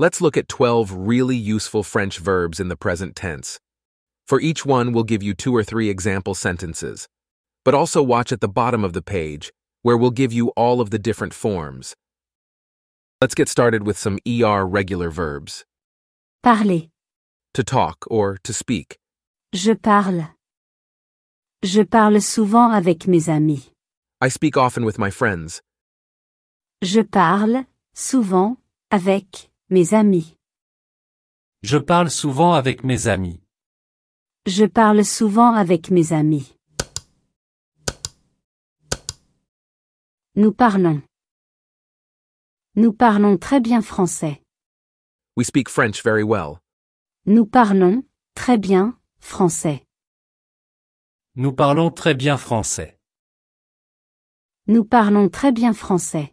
Let's look at 12 really useful French verbs in the present tense. For each one, we'll give you two or three example sentences. But also watch at the bottom of the page, where we'll give you all of the different forms. Let's get started with some ER regular verbs. Parler. To talk or to speak. Je parle. Je parle souvent avec mes amis. I speak often with my friends. Je parle souvent avec Mes amis. Je parle souvent avec mes amis. Je parle souvent avec mes amis. Nous parlons. Nous parlons très bien français. We speak French very well. Nous parlons très bien français. Nous parlons très bien français. Nous parlons très bien français.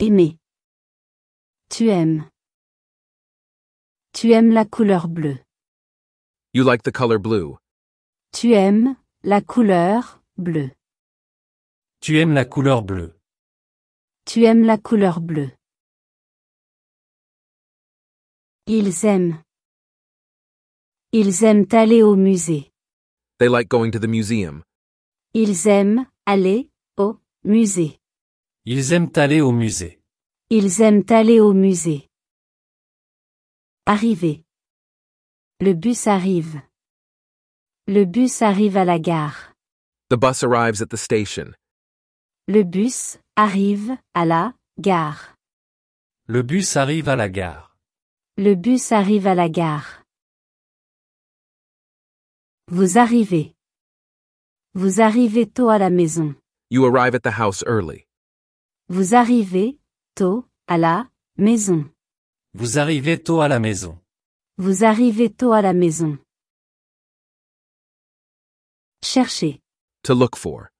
Aimer. Tu aimes. Tu aimes la couleur bleue. You like the color blue. Tu aimes la couleur bleue. Tu aimes la couleur bleue. Tu aimes la couleur bleue. Ils aiment. Ils aiment aller au musée. They like going to the museum. Ils aiment aller au musée. Ils aiment aller au musée. Ils aiment aller au musée. Arriver. Le bus arrive. Le bus arrive à la gare. The bus arrives at the station. Le bus arrive à la gare. Le bus arrive à la gare. Le bus arrive à la gare. Vous arrivez. Vous arrivez tôt à la maison. You arrive at the house early. Vous arrivez tôt à la maison. Vous arrivez tôt à la maison. Vous arrivez tôt à la maison. Chercher. To look for.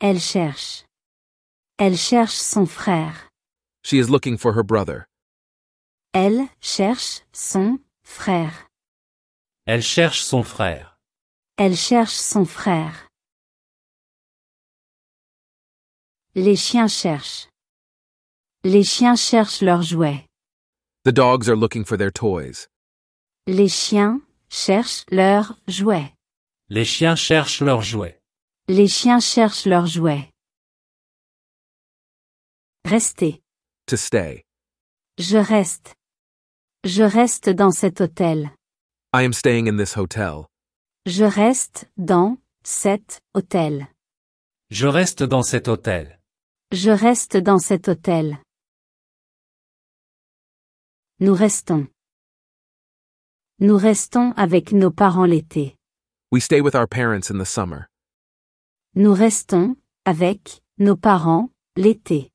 Elle cherche. Elle cherche son frère. She is looking for her brother. Elle cherche son frère. Elle cherche son frère. Elle cherche son frère. Les chiens cherchent. Les chiens cherchent leurs jouets. The dogs are looking for their toys. Les chiens cherchent leurs jouets. Les chiens cherchent leurs jouets. Les chiens cherchent leurs jouets. Restez. To stay. Je reste. Je reste dans cet hôtel. I am staying in this hotel. Je reste dans cet hôtel. Je reste dans cet hôtel. Je reste dans cet hôtel. Nous restons. Nous restons avec nos parents l'été. We stay with our parents in the summer. Nous restons avec nos parents l'été.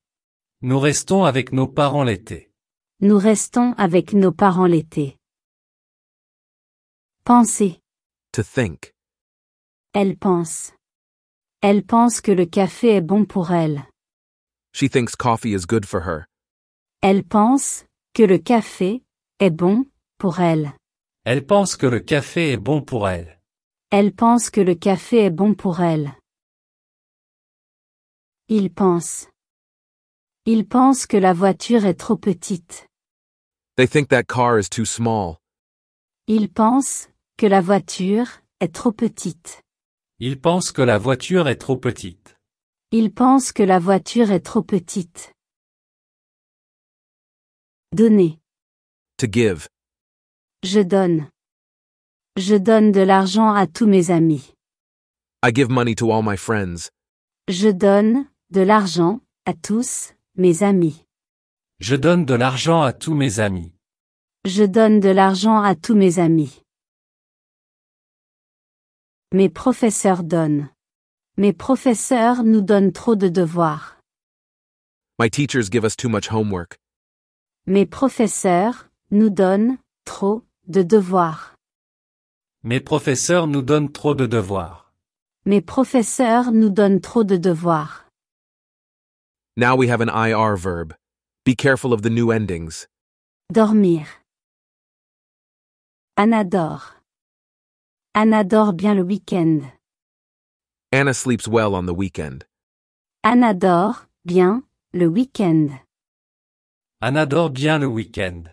Nous restons avec nos parents l'été. Nous restons avec nos parents l'été. Penser. To think. Elle pense. Elle pense que le café est bon pour elle. She thinks coffee is good for her. Elle pense que le café est bon pour elle. Elle pense que le café est bon pour elle. Elle pense que le café est bon pour elle. Il pense. Il pense que la voiture est trop petite. They think that car is too small. Il pense que la voiture est trop petite. Il pense que la voiture est trop petite. Il pense que la voiture est trop petite. Donner. To give. Je donne. Je donne de l'argent à tous mes amis. I give money to all my friends. Je donne de l'argent à tous mes amis. Je donne de l'argent à tous mes amis. Je donne de l'argent à tous mes amis. Mes professeurs donnent. Mes professeurs nous donnent trop de devoirs. My teachers give us too much homework. Mes professeurs nous donnent trop de devoirs. Mes professeurs nous donnent trop de devoirs. Mes professeurs nous donnent trop de devoirs. Now we have an IR verb. Be careful of the new endings. Dormir. Anna dort. Anna dort bien le week-end. Anna sleeps well on the weekend. Anna dort bien le week-end. Anne adore bien le week-end.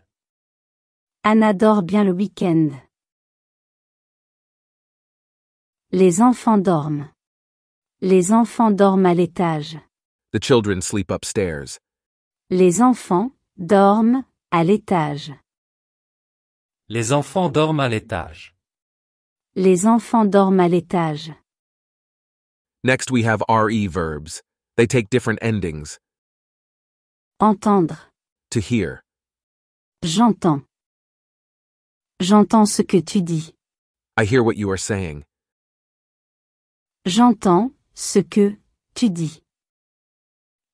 Anne adore bien le week-end. Les enfants dorment. Les enfants dorment à l'étage. The children sleep upstairs. Les enfants dorment à l'étage. Les enfants dorment à l'étage. Les enfants dorment à l'étage. Next we have RE verbs. They take different endings. Entendre. J'entends. J'entends ce que tu dis. I hear what you are saying. J'entends ce que tu dis.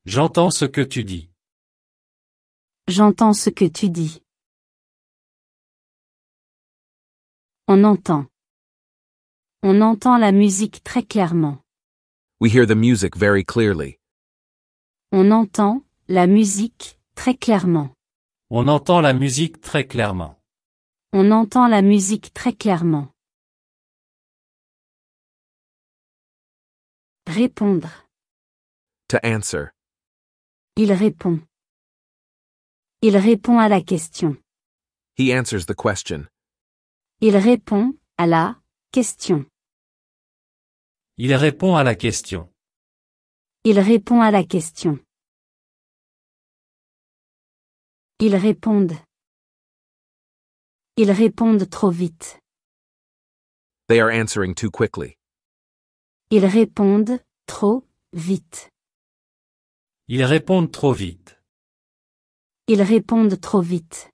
J'entends ce que tu dis. J'entends ce que tu dis. On entend. On entend la musique très clairement. We hear the music very clearly. On entend la musique très clairement. On entend la musique très clairement. On entend la musique très clairement. Répondre. To answer. Il répond. Il répond à la question. He answers the question. Il répond à la question. Il répond à la question. Il répond à la question. Ils répondent. Ils répondent trop vite. They are answering too quickly. Ils répondent trop vite. Ils répondent trop vite. Ils répondent trop vite.